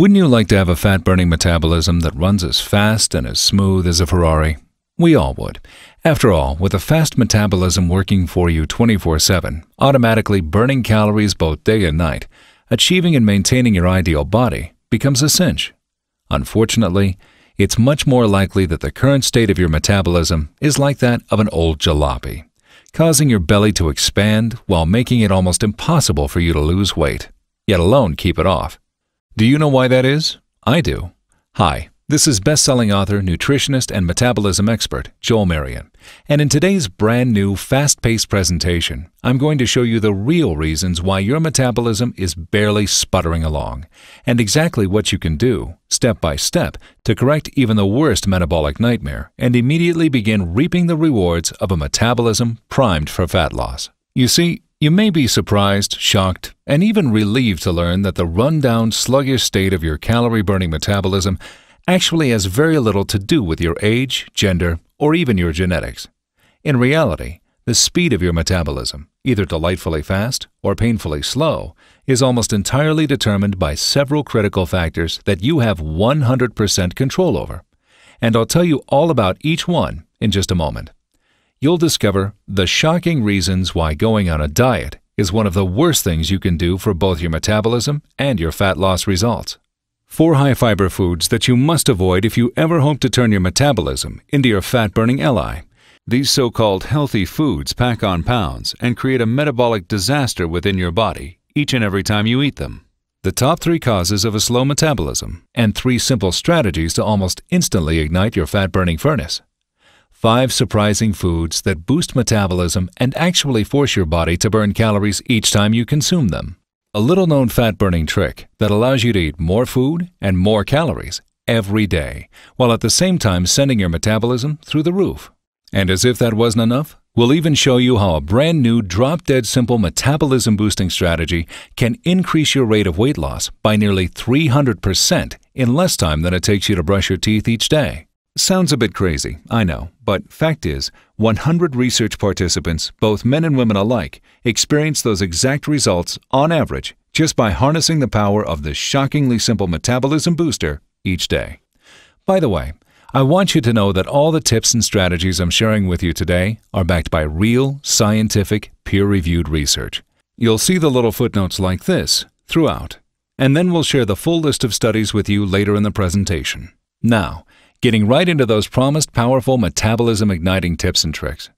Wouldn't you like to have a fat burning metabolism that runs as fast and as smooth as a Ferrari? We all would. After all, with a fast metabolism working for you 24 7, automatically burning calories both day and night, achieving and maintaining your ideal body becomes a cinch. Unfortunately, it's much more likely that the current state of your metabolism is like that of an old jalopy, causing your belly to expand while making it almost impossible for you to lose weight, yet alone keep it off. Do you know why that is? I do. Hi, this is best-selling author, nutritionist, and metabolism expert, Joel Marion. And in today's brand new fast-paced presentation, I'm going to show you the real reasons why your metabolism is barely sputtering along and exactly what you can do, step by step, to correct even the worst metabolic nightmare and immediately begin reaping the rewards of a metabolism primed for fat loss. You see, you may be surprised, shocked, and even relieved to learn that the rundown, sluggish state of your calorie burning metabolism actually has very little to do with your age, gender, or even your genetics. In reality, the speed of your metabolism, either delightfully fast or painfully slow, is almost entirely determined by several critical factors that you have 100% control over. And I'll tell you all about each one in just a moment you'll discover the shocking reasons why going on a diet is one of the worst things you can do for both your metabolism and your fat loss results. Four high-fiber foods that you must avoid if you ever hope to turn your metabolism into your fat-burning ally. These so-called healthy foods pack on pounds and create a metabolic disaster within your body each and every time you eat them. The top three causes of a slow metabolism and three simple strategies to almost instantly ignite your fat-burning furnace. Five surprising foods that boost metabolism and actually force your body to burn calories each time you consume them. A little known fat burning trick that allows you to eat more food and more calories every day, while at the same time sending your metabolism through the roof. And as if that wasn't enough, we'll even show you how a brand new drop dead simple metabolism boosting strategy can increase your rate of weight loss by nearly 300% in less time than it takes you to brush your teeth each day. Sounds a bit crazy, I know, but fact is, 100 research participants, both men and women alike, experience those exact results on average just by harnessing the power of this shockingly simple metabolism booster each day. By the way, I want you to know that all the tips and strategies I'm sharing with you today are backed by real, scientific, peer-reviewed research. You'll see the little footnotes like this throughout, and then we'll share the full list of studies with you later in the presentation. Now, getting right into those promised powerful metabolism igniting tips and tricks.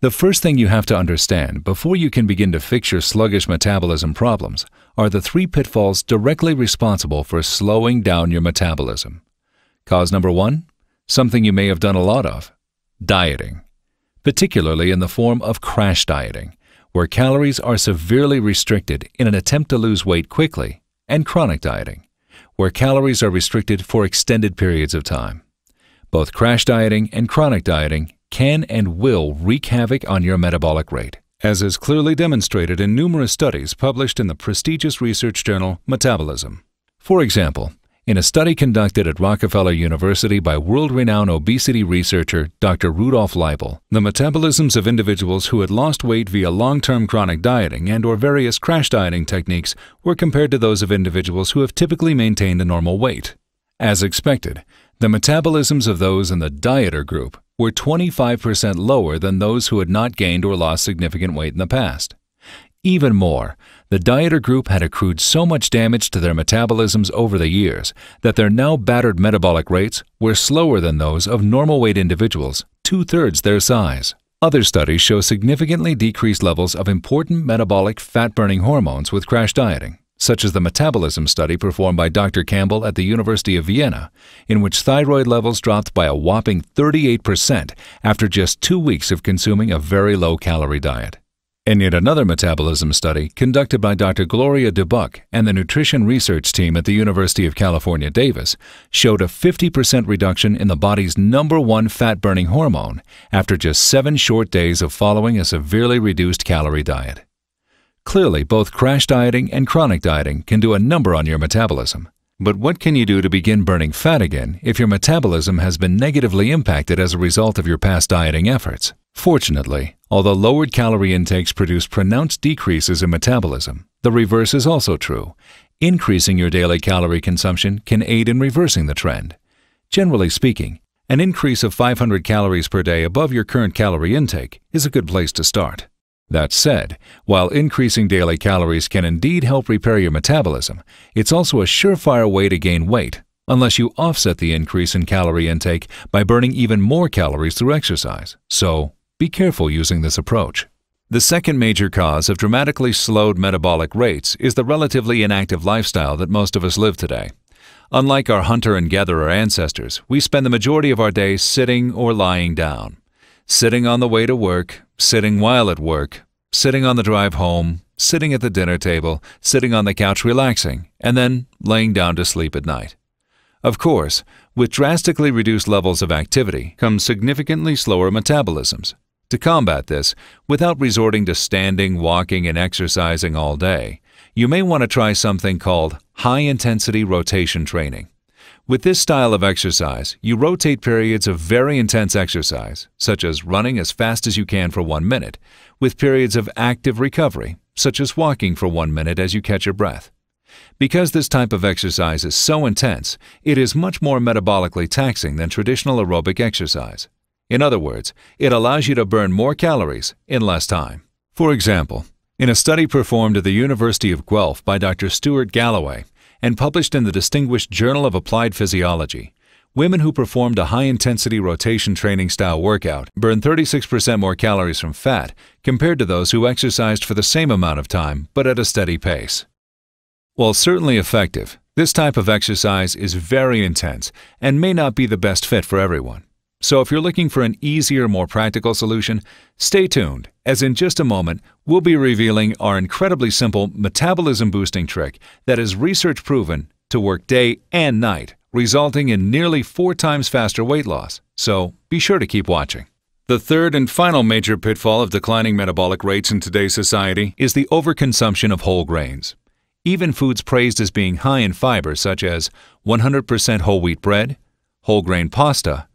The first thing you have to understand before you can begin to fix your sluggish metabolism problems are the three pitfalls directly responsible for slowing down your metabolism. Cause number one, something you may have done a lot of, dieting, particularly in the form of crash dieting, where calories are severely restricted in an attempt to lose weight quickly, and chronic dieting, where calories are restricted for extended periods of time. Both crash dieting and chronic dieting can and will wreak havoc on your metabolic rate, as is clearly demonstrated in numerous studies published in the prestigious research journal Metabolism. For example, in a study conducted at Rockefeller University by world-renowned obesity researcher Dr. Rudolf Leibel, the metabolisms of individuals who had lost weight via long-term chronic dieting and or various crash dieting techniques were compared to those of individuals who have typically maintained a normal weight. As expected, the metabolisms of those in the dieter group were 25% lower than those who had not gained or lost significant weight in the past. Even more, the dieter group had accrued so much damage to their metabolisms over the years that their now battered metabolic rates were slower than those of normal weight individuals, two thirds their size. Other studies show significantly decreased levels of important metabolic fat burning hormones with crash dieting such as the metabolism study performed by Dr. Campbell at the University of Vienna, in which thyroid levels dropped by a whopping 38% after just two weeks of consuming a very low-calorie diet. And yet another metabolism study, conducted by Dr. Gloria DeBuck and the nutrition research team at the University of California, Davis, showed a 50% reduction in the body's number one fat-burning hormone after just seven short days of following a severely reduced calorie diet. Clearly, both crash dieting and chronic dieting can do a number on your metabolism. But what can you do to begin burning fat again if your metabolism has been negatively impacted as a result of your past dieting efforts? Fortunately, although lowered calorie intakes produce pronounced decreases in metabolism, the reverse is also true. Increasing your daily calorie consumption can aid in reversing the trend. Generally speaking, an increase of 500 calories per day above your current calorie intake is a good place to start. That said, while increasing daily calories can indeed help repair your metabolism, it's also a surefire way to gain weight unless you offset the increase in calorie intake by burning even more calories through exercise. So, be careful using this approach. The second major cause of dramatically slowed metabolic rates is the relatively inactive lifestyle that most of us live today. Unlike our hunter and gatherer ancestors, we spend the majority of our day sitting or lying down. Sitting on the way to work, sitting while at work, sitting on the drive home, sitting at the dinner table, sitting on the couch relaxing, and then laying down to sleep at night. Of course, with drastically reduced levels of activity come significantly slower metabolisms. To combat this, without resorting to standing, walking, and exercising all day, you may want to try something called high-intensity rotation training. With this style of exercise, you rotate periods of very intense exercise, such as running as fast as you can for one minute, with periods of active recovery, such as walking for one minute as you catch your breath. Because this type of exercise is so intense, it is much more metabolically taxing than traditional aerobic exercise. In other words, it allows you to burn more calories in less time. For example, in a study performed at the University of Guelph by Dr. Stuart Galloway, and published in the distinguished Journal of Applied Physiology. Women who performed a high-intensity rotation training style workout burned 36% more calories from fat compared to those who exercised for the same amount of time but at a steady pace. While certainly effective, this type of exercise is very intense and may not be the best fit for everyone. So if you're looking for an easier, more practical solution, stay tuned, as in just a moment, we'll be revealing our incredibly simple metabolism boosting trick that is research proven to work day and night, resulting in nearly four times faster weight loss. So be sure to keep watching. The third and final major pitfall of declining metabolic rates in today's society is the overconsumption of whole grains. Even foods praised as being high in fiber, such as 100% whole wheat bread, whole grain pasta,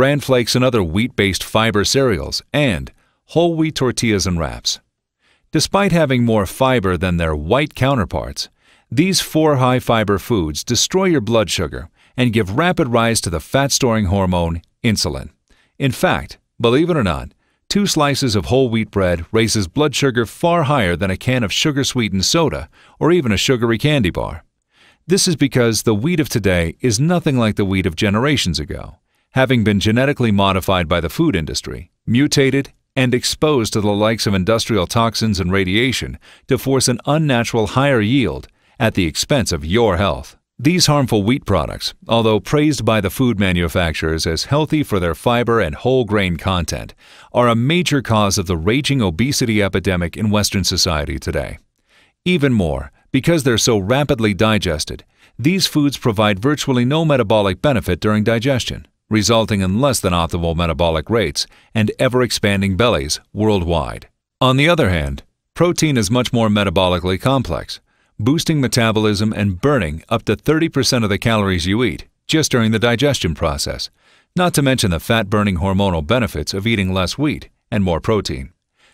bran flakes and other wheat-based fiber cereals, and whole wheat tortillas and wraps. Despite having more fiber than their white counterparts, these four high-fiber foods destroy your blood sugar and give rapid rise to the fat-storing hormone insulin. In fact, believe it or not, two slices of whole wheat bread raises blood sugar far higher than a can of sugar-sweetened soda or even a sugary candy bar. This is because the wheat of today is nothing like the wheat of generations ago having been genetically modified by the food industry, mutated, and exposed to the likes of industrial toxins and radiation to force an unnatural higher yield at the expense of your health. These harmful wheat products, although praised by the food manufacturers as healthy for their fiber and whole grain content, are a major cause of the raging obesity epidemic in Western society today. Even more, because they're so rapidly digested, these foods provide virtually no metabolic benefit during digestion resulting in less than optimal metabolic rates and ever expanding bellies worldwide. On the other hand, protein is much more metabolically complex, boosting metabolism and burning up to 30% of the calories you eat just during the digestion process, not to mention the fat burning hormonal benefits of eating less wheat and more protein.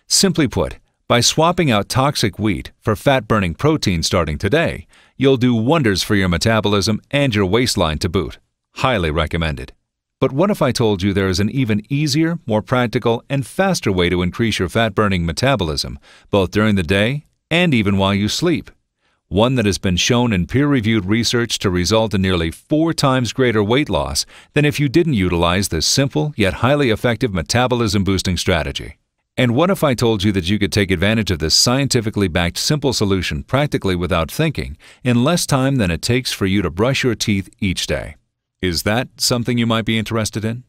Simply put, by swapping out toxic wheat for fat burning protein starting today, you'll do wonders for your metabolism and your waistline to boot. Highly recommended. But what if I told you there is an even easier, more practical, and faster way to increase your fat burning metabolism, both during the day and even while you sleep? One that has been shown in peer reviewed research to result in nearly four times greater weight loss than if you didn't utilize this simple yet highly effective metabolism boosting strategy. And what if I told you that you could take advantage of this scientifically backed simple solution practically without thinking in less time than it takes for you to brush your teeth each day? Is that something you might be interested in?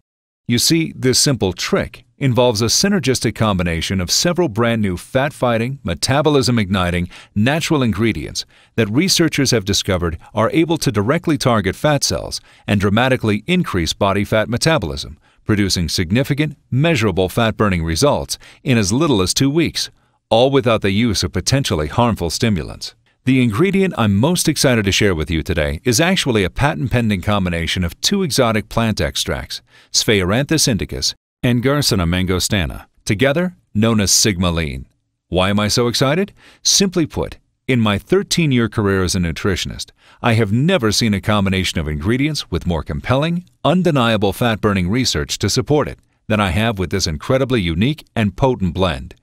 You see, this simple trick involves a synergistic combination of several brand new fat fighting, metabolism igniting, natural ingredients that researchers have discovered are able to directly target fat cells and dramatically increase body fat metabolism, producing significant, measurable fat burning results in as little as two weeks, all without the use of potentially harmful stimulants. The ingredient I'm most excited to share with you today is actually a patent-pending combination of two exotic plant extracts, Sphaeranthus indicus and Garcinia mangostana, together known as Sigmaline. Why am I so excited? Simply put, in my 13-year career as a nutritionist, I have never seen a combination of ingredients with more compelling, undeniable fat-burning research to support it than I have with this incredibly unique and potent blend.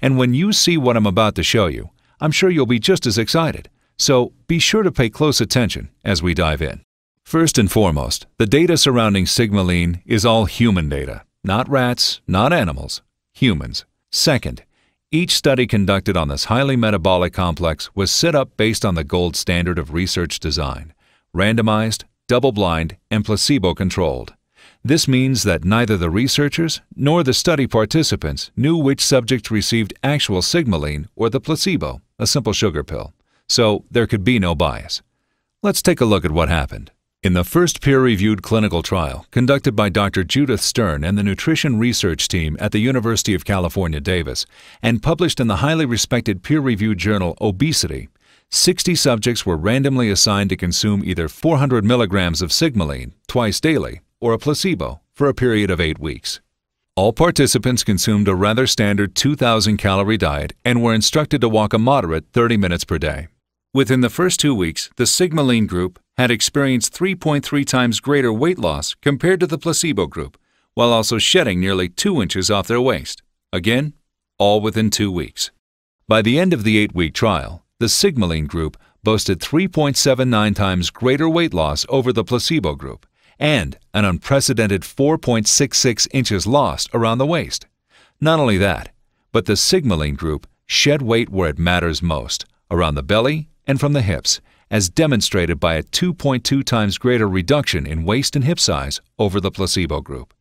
And when you see what I'm about to show you, I'm sure you'll be just as excited. So be sure to pay close attention as we dive in. First and foremost, the data surrounding Sigmaline is all human data, not rats, not animals, humans. Second, each study conducted on this highly metabolic complex was set up based on the gold standard of research design randomized, double blind, and placebo controlled. This means that neither the researchers nor the study participants knew which subjects received actual sigmaline or the placebo, a simple sugar pill, so there could be no bias. Let's take a look at what happened. In the first peer-reviewed clinical trial conducted by Dr. Judith Stern and the nutrition research team at the University of California, Davis, and published in the highly respected peer-reviewed journal Obesity, 60 subjects were randomly assigned to consume either 400 milligrams of sigmaline twice daily or a placebo for a period of eight weeks. All participants consumed a rather standard 2,000 calorie diet and were instructed to walk a moderate 30 minutes per day. Within the first two weeks, the Sigmaline group had experienced 3.3 times greater weight loss compared to the placebo group, while also shedding nearly 2 inches off their waist. Again, all within two weeks. By the end of the eight week trial, the Sigmaline group boasted 3.79 times greater weight loss over the placebo group and an unprecedented 4.66 inches lost around the waist. Not only that, but the Sigmaline group shed weight where it matters most, around the belly and from the hips, as demonstrated by a 2.2 times greater reduction in waist and hip size over the placebo group.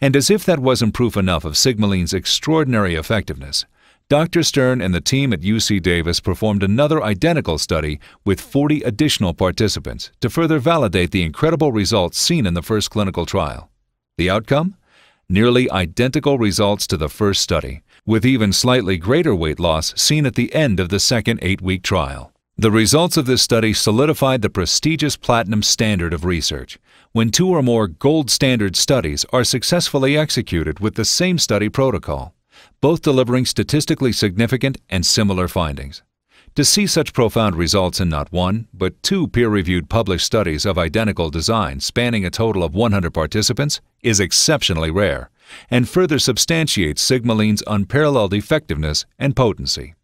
And as if that wasn't proof enough of Sigmaline's extraordinary effectiveness, Dr. Stern and the team at UC Davis performed another identical study with 40 additional participants to further validate the incredible results seen in the first clinical trial. The outcome? Nearly identical results to the first study, with even slightly greater weight loss seen at the end of the second eight-week trial. The results of this study solidified the prestigious platinum standard of research, when two or more gold standard studies are successfully executed with the same study protocol both delivering statistically significant and similar findings. To see such profound results in not one, but two peer-reviewed published studies of identical design spanning a total of 100 participants is exceptionally rare and further substantiates Sigmaline's unparalleled effectiveness and potency.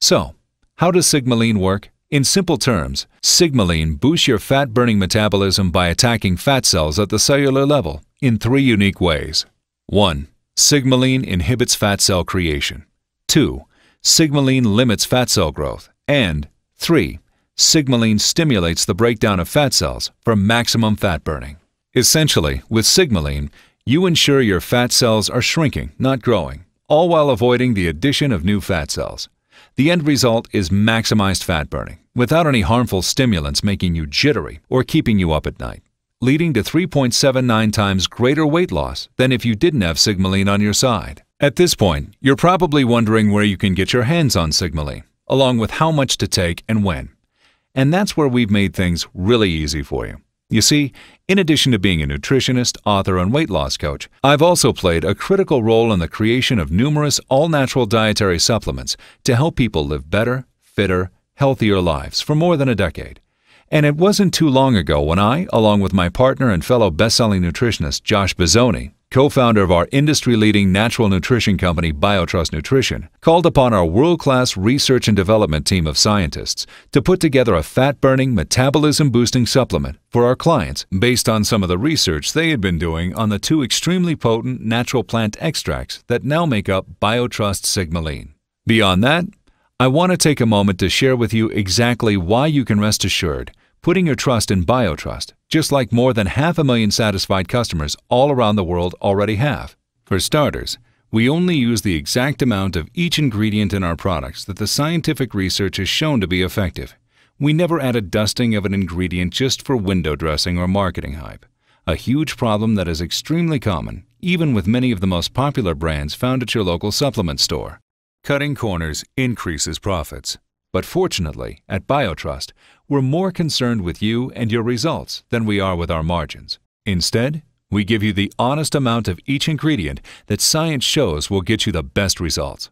So, how does Sigmaline work? In simple terms, Sigmaline boosts your fat-burning metabolism by attacking fat cells at the cellular level in three unique ways. 1. Sigmaline inhibits fat cell creation. 2. Sigmaline limits fat cell growth. And 3. Sigmaline stimulates the breakdown of fat cells for maximum fat burning. Essentially, with sigmaline, you ensure your fat cells are shrinking, not growing, all while avoiding the addition of new fat cells. The end result is maximized fat burning, without any harmful stimulants making you jittery or keeping you up at night leading to 3.79 times greater weight loss than if you didn't have Sigmaline on your side. At this point, you're probably wondering where you can get your hands on Sigmaline, along with how much to take and when. And that's where we've made things really easy for you. You see, in addition to being a nutritionist, author, and weight loss coach, I've also played a critical role in the creation of numerous all-natural dietary supplements to help people live better, fitter, healthier lives for more than a decade. And it wasn't too long ago when I, along with my partner and fellow best-selling nutritionist Josh Bazzoni, co-founder of our industry-leading natural nutrition company Biotrust Nutrition, called upon our world-class research and development team of scientists to put together a fat-burning, metabolism-boosting supplement for our clients based on some of the research they had been doing on the two extremely potent natural plant extracts that now make up Biotrust Sigmaline. Beyond that, I want to take a moment to share with you exactly why you can rest assured putting your trust in BioTrust, just like more than half a million satisfied customers all around the world already have. For starters, we only use the exact amount of each ingredient in our products that the scientific research has shown to be effective. We never add a dusting of an ingredient just for window dressing or marketing hype, a huge problem that is extremely common, even with many of the most popular brands found at your local supplement store. Cutting corners increases profits. But fortunately, at BioTrust, we're more concerned with you and your results than we are with our margins. Instead, we give you the honest amount of each ingredient that science shows will get you the best results.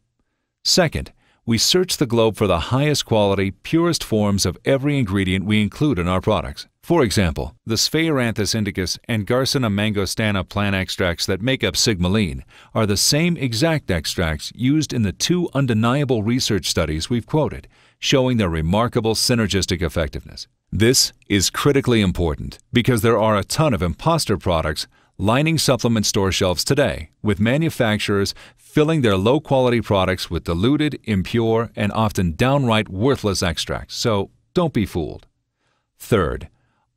Second, we search the globe for the highest quality, purest forms of every ingredient we include in our products. For example, the Sphaeranthus indicus and Garcinia mangostana plant extracts that make up Sigmaline are the same exact extracts used in the two undeniable research studies we've quoted, showing their remarkable synergistic effectiveness. This is critically important because there are a ton of imposter products lining supplement store shelves today, with manufacturers filling their low quality products with diluted, impure, and often downright worthless extracts, so don't be fooled. Third,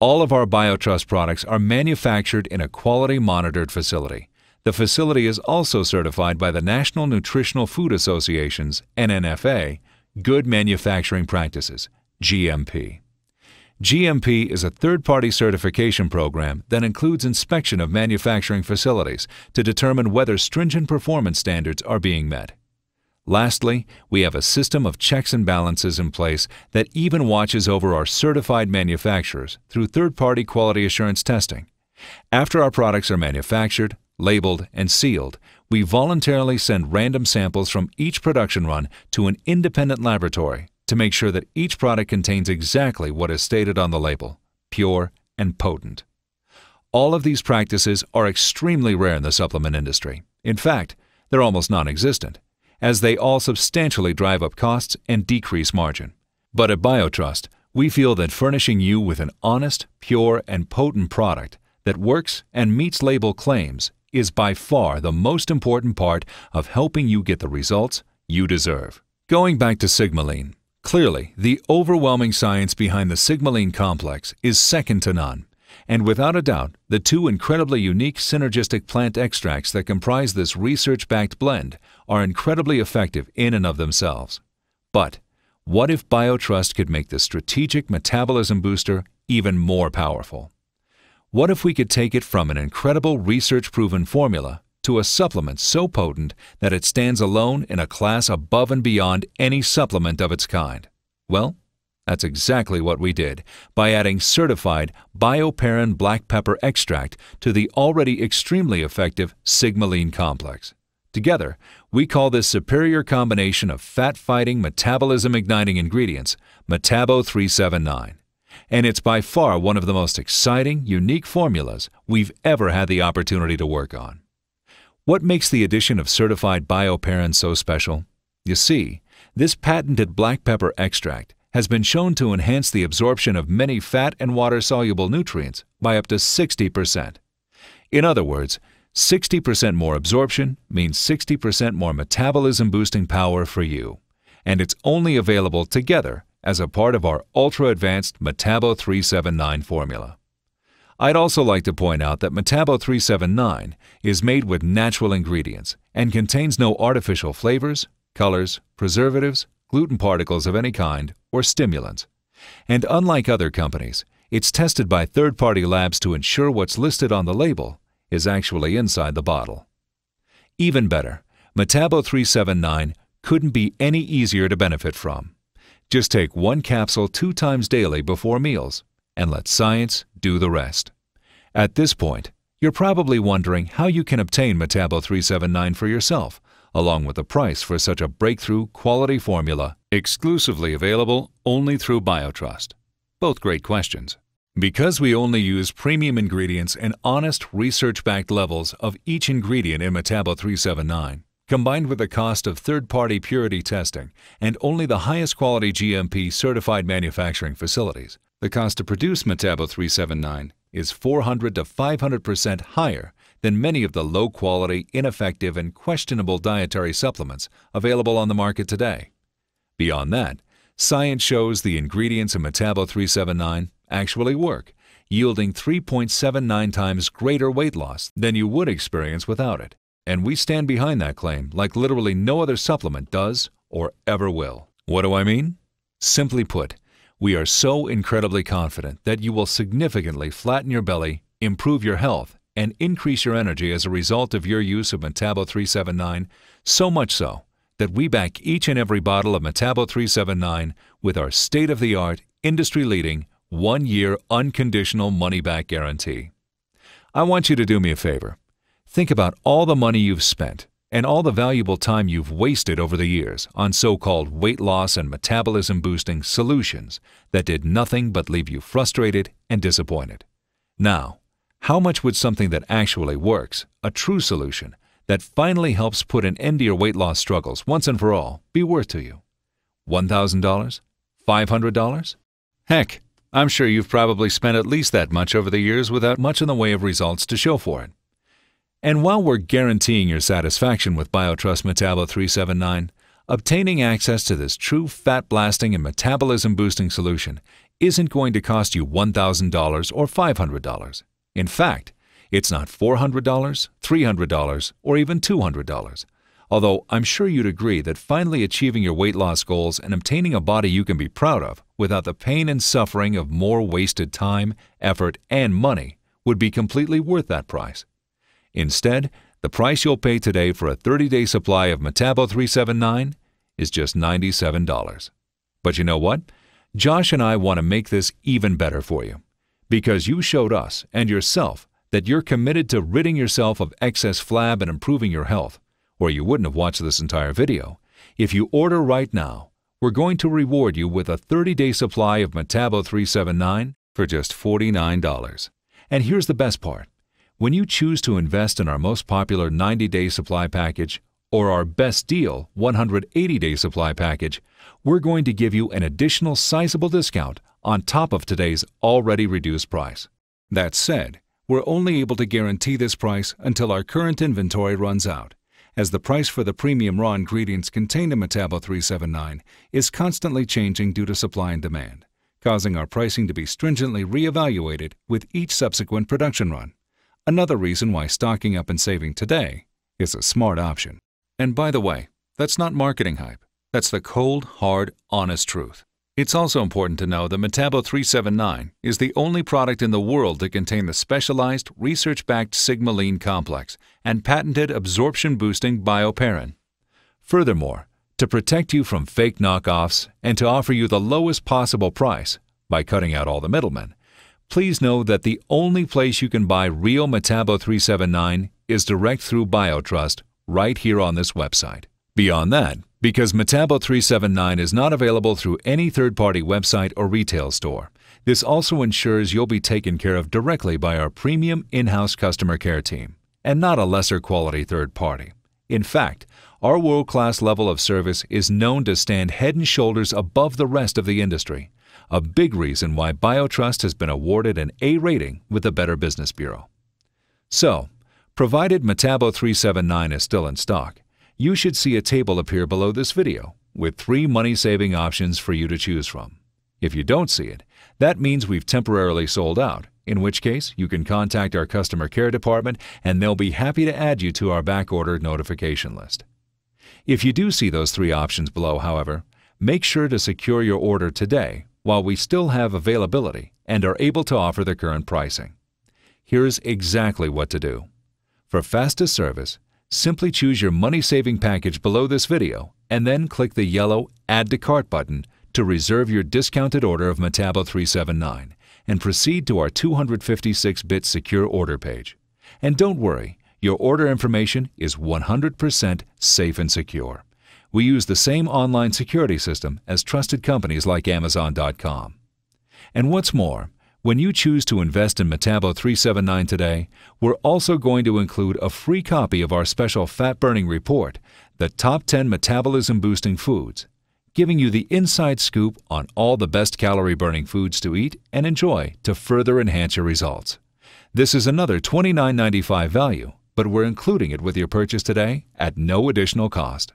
all of our BioTrust products are manufactured in a quality monitored facility. The facility is also certified by the National Nutritional Food Association's NNFA Good Manufacturing Practices GMP. GMP is a third-party certification program that includes inspection of manufacturing facilities to determine whether stringent performance standards are being met. Lastly, we have a system of checks and balances in place that even watches over our certified manufacturers through third-party quality assurance testing. After our products are manufactured, labeled, and sealed, we voluntarily send random samples from each production run to an independent laboratory to make sure that each product contains exactly what is stated on the label, pure and potent. All of these practices are extremely rare in the supplement industry. In fact, they're almost non-existent as they all substantially drive up costs and decrease margin. But at BioTrust, we feel that furnishing you with an honest, pure, and potent product that works and meets label claims is by far the most important part of helping you get the results you deserve. Going back to Sigmaline, clearly the overwhelming science behind the Sigmaline complex is second to none and without a doubt, the two incredibly unique synergistic plant extracts that comprise this research backed blend are incredibly effective in and of themselves. But what if BioTrust could make the strategic metabolism booster even more powerful? What if we could take it from an incredible research proven formula to a supplement so potent that it stands alone in a class above and beyond any supplement of its kind? Well, that's exactly what we did by adding certified Bioparin black pepper extract to the already extremely effective sigmaline complex. Together, we call this superior combination of fat-fighting, metabolism-igniting ingredients Metabo 379. And it's by far one of the most exciting, unique formulas we've ever had the opportunity to work on. What makes the addition of certified Bioparin so special? You see, this patented black pepper extract has been shown to enhance the absorption of many fat and water-soluble nutrients by up to 60%. In other words, 60% more absorption means 60% more metabolism-boosting power for you, and it's only available together as a part of our ultra-advanced Metabo 379 formula. I'd also like to point out that Metabo 379 is made with natural ingredients and contains no artificial flavors, colors, preservatives, gluten particles of any kind, or stimulants. And unlike other companies, it's tested by third party labs to ensure what's listed on the label is actually inside the bottle. Even better, Metabo 379 couldn't be any easier to benefit from. Just take one capsule two times daily before meals and let science do the rest. At this point, you're probably wondering how you can obtain Metabo 379 for yourself along with the price for such a breakthrough quality formula, exclusively available only through BioTrust. Both great questions. Because we only use premium ingredients and honest research-backed levels of each ingredient in Metabo 379, combined with the cost of third-party purity testing and only the highest quality GMP certified manufacturing facilities, the cost to produce Metabo 379 is 400 to 500% higher than many of the low quality, ineffective, and questionable dietary supplements available on the market today. Beyond that, science shows the ingredients in Metabo 379 actually work, yielding 3.79 times greater weight loss than you would experience without it. And we stand behind that claim like literally no other supplement does or ever will. What do I mean? Simply put, we are so incredibly confident that you will significantly flatten your belly, improve your health, and increase your energy as a result of your use of Metabo 379, so much so that we back each and every bottle of Metabo 379 with our state-of-the-art, industry-leading, one-year unconditional money-back guarantee. I want you to do me a favor. Think about all the money you've spent and all the valuable time you've wasted over the years on so-called weight loss and metabolism boosting solutions that did nothing but leave you frustrated and disappointed. Now, how much would something that actually works, a true solution, that finally helps put an end to your weight loss struggles once and for all, be worth to you? $1,000? $500? Heck, I'm sure you've probably spent at least that much over the years without much in the way of results to show for it. And while we're guaranteeing your satisfaction with BioTrust Metabo 379, obtaining access to this true fat blasting and metabolism boosting solution isn't going to cost you $1,000 or $500. In fact, it's not $400, $300, or even $200. Although I'm sure you'd agree that finally achieving your weight loss goals and obtaining a body you can be proud of without the pain and suffering of more wasted time, effort, and money would be completely worth that price. Instead, the price you'll pay today for a 30-day supply of Metabo 379 is just $97. But you know what? Josh and I want to make this even better for you because you showed us and yourself that you're committed to ridding yourself of excess flab and improving your health, or you wouldn't have watched this entire video. If you order right now, we're going to reward you with a 30-day supply of Metabo 379 for just $49. And here's the best part. When you choose to invest in our most popular 90-day supply package or our best deal 180-day supply package, we're going to give you an additional sizable discount on top of today's already reduced price. That said, we're only able to guarantee this price until our current inventory runs out, as the price for the premium raw ingredients contained in Metabo 379 is constantly changing due to supply and demand, causing our pricing to be stringently reevaluated with each subsequent production run. Another reason why stocking up and saving today is a smart option. And by the way, that's not marketing hype. That's the cold, hard, honest truth. It's also important to know that Metabo 379 is the only product in the world to contain the specialized, research-backed sigmaline complex and patented absorption-boosting bioperin. Furthermore, to protect you from fake knockoffs and to offer you the lowest possible price by cutting out all the middlemen, please know that the only place you can buy real Metabo 379 is direct through BioTrust right here on this website. Beyond that, because Metabo 379 is not available through any third-party website or retail store, this also ensures you'll be taken care of directly by our premium in-house customer care team, and not a lesser quality third party. In fact, our world-class level of service is known to stand head and shoulders above the rest of the industry, a big reason why BioTrust has been awarded an A rating with the Better Business Bureau. So, provided Metabo 379 is still in stock, you should see a table appear below this video with three money-saving options for you to choose from. If you don't see it, that means we've temporarily sold out, in which case you can contact our customer care department and they'll be happy to add you to our backorder notification list. If you do see those three options below, however, make sure to secure your order today while we still have availability and are able to offer the current pricing. Here's exactly what to do. For fastest service, Simply choose your money-saving package below this video and then click the yellow Add to Cart button to reserve your discounted order of Metabo 379 and proceed to our 256-bit secure order page. And don't worry, your order information is 100% safe and secure. We use the same online security system as trusted companies like Amazon.com. And what's more, when you choose to invest in Metabo 379 today, we're also going to include a free copy of our special fat burning report, The Top 10 Metabolism Boosting Foods, giving you the inside scoop on all the best calorie burning foods to eat and enjoy to further enhance your results. This is another $29.95 value, but we're including it with your purchase today at no additional cost.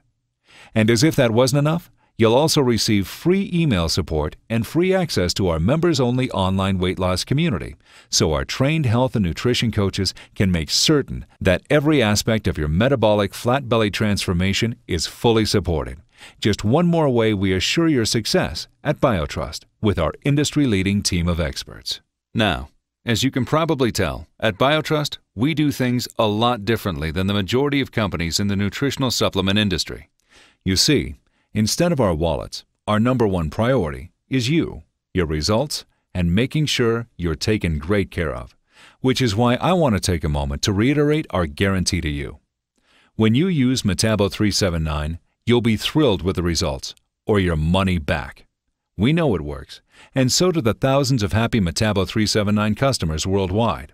And as if that wasn't enough, You'll also receive free email support and free access to our members-only online weight loss community, so our trained health and nutrition coaches can make certain that every aspect of your metabolic flat belly transformation is fully supported. Just one more way we assure your success at BioTrust with our industry-leading team of experts. Now, as you can probably tell, at BioTrust, we do things a lot differently than the majority of companies in the nutritional supplement industry. You see, Instead of our wallets, our number one priority is you, your results, and making sure you're taken great care of, which is why I want to take a moment to reiterate our guarantee to you. When you use Metabo 379, you'll be thrilled with the results, or your money back. We know it works, and so do the thousands of happy Metabo 379 customers worldwide.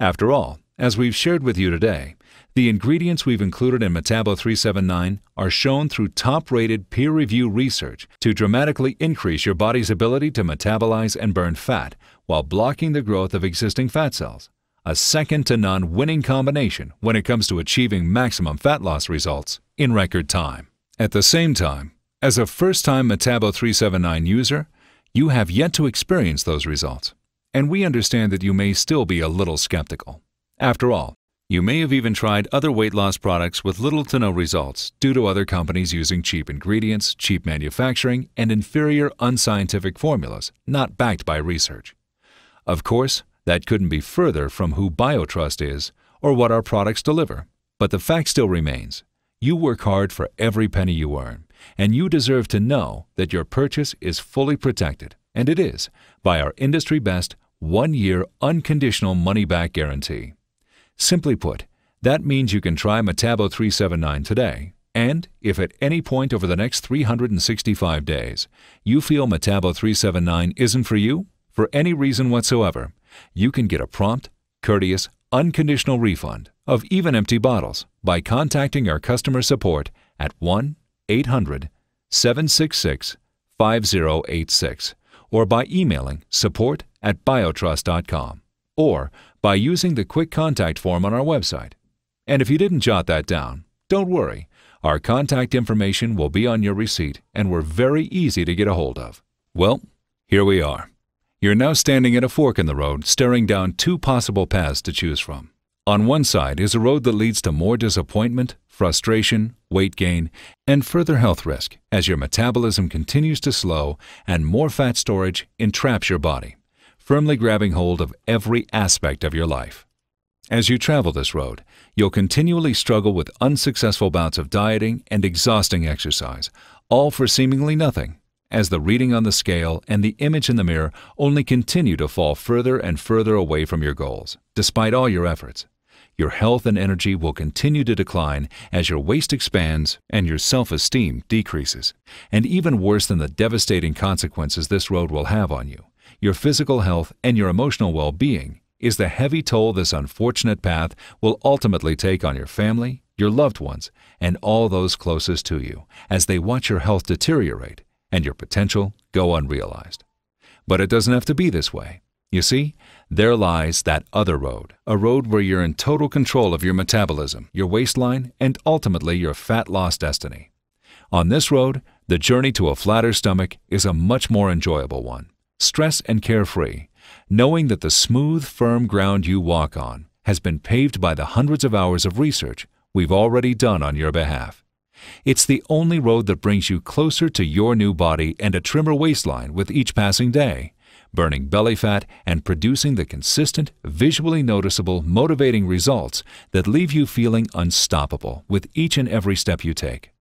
After all, as we've shared with you today, the ingredients we've included in Metabo 379 are shown through top-rated peer-reviewed research to dramatically increase your body's ability to metabolize and burn fat while blocking the growth of existing fat cells, a second-to-none winning combination when it comes to achieving maximum fat loss results in record time. At the same time, as a first-time Metabo 379 user, you have yet to experience those results, and we understand that you may still be a little skeptical. After all, you may have even tried other weight loss products with little to no results due to other companies using cheap ingredients, cheap manufacturing, and inferior unscientific formulas not backed by research. Of course, that couldn't be further from who BioTrust is or what our products deliver. But the fact still remains you work hard for every penny you earn, and you deserve to know that your purchase is fully protected, and it is, by our industry best one year unconditional money back guarantee. Simply put, that means you can try Metabo 379 today, and if at any point over the next 365 days you feel Metabo 379 isn't for you, for any reason whatsoever, you can get a prompt, courteous, unconditional refund of even empty bottles by contacting our customer support at 1 800 766 5086 or by emailing support at biotrust.com or by using the quick contact form on our website. And if you didn't jot that down, don't worry. Our contact information will be on your receipt and we're very easy to get a hold of. Well, here we are. You're now standing at a fork in the road, staring down two possible paths to choose from. On one side is a road that leads to more disappointment, frustration, weight gain, and further health risk as your metabolism continues to slow and more fat storage entraps your body firmly grabbing hold of every aspect of your life. As you travel this road, you'll continually struggle with unsuccessful bouts of dieting and exhausting exercise, all for seemingly nothing, as the reading on the scale and the image in the mirror only continue to fall further and further away from your goals, despite all your efforts. Your health and energy will continue to decline as your waist expands and your self-esteem decreases, and even worse than the devastating consequences this road will have on you your physical health, and your emotional well being is the heavy toll this unfortunate path will ultimately take on your family, your loved ones, and all those closest to you as they watch your health deteriorate and your potential go unrealized. But it doesn't have to be this way. You see, there lies that other road, a road where you're in total control of your metabolism, your waistline, and ultimately your fat loss destiny. On this road, the journey to a flatter stomach is a much more enjoyable one stress and carefree, knowing that the smooth, firm ground you walk on has been paved by the hundreds of hours of research we've already done on your behalf. It's the only road that brings you closer to your new body and a trimmer waistline with each passing day, burning belly fat and producing the consistent, visually noticeable, motivating results that leave you feeling unstoppable with each and every step you take.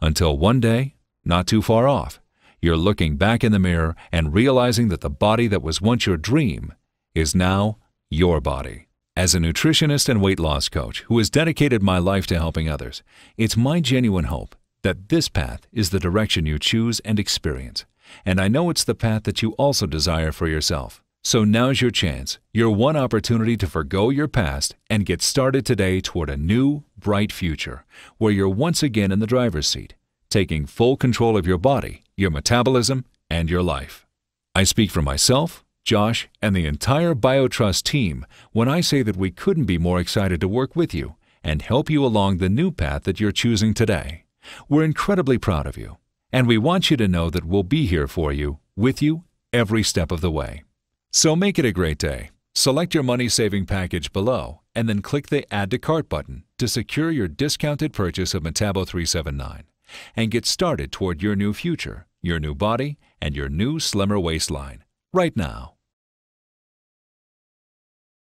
Until one day, not too far off, you're looking back in the mirror and realizing that the body that was once your dream is now your body. As a nutritionist and weight loss coach who has dedicated my life to helping others, it's my genuine hope that this path is the direction you choose and experience. And I know it's the path that you also desire for yourself. So now's your chance, your one opportunity to forego your past and get started today toward a new, bright future where you're once again in the driver's seat taking full control of your body, your metabolism, and your life. I speak for myself, Josh, and the entire BioTrust team when I say that we couldn't be more excited to work with you and help you along the new path that you're choosing today. We're incredibly proud of you, and we want you to know that we'll be here for you, with you, every step of the way. So make it a great day. Select your money-saving package below, and then click the Add to Cart button to secure your discounted purchase of Metabo 379 and get started toward your new future, your new body, and your new slimmer waistline right now.